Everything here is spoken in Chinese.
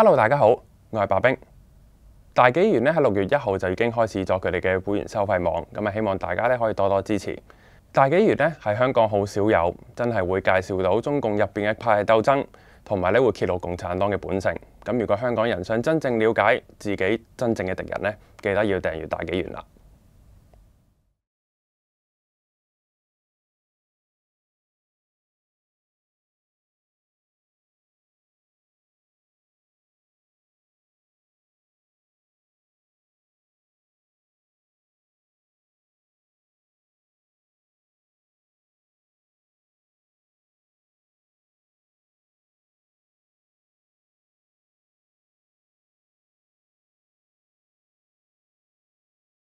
hello，大家好，我系白冰。大纪元咧喺六月一号就已经开始咗佢哋嘅会员收费网，咁啊希望大家咧可以多多支持。大纪元咧喺香港好少有，真系会介绍到中共入边嘅派斗争，同埋咧会揭露共产党嘅本性。咁如果香港人想真正了解自己真正嘅敌人咧，记得要订阅大纪元啦。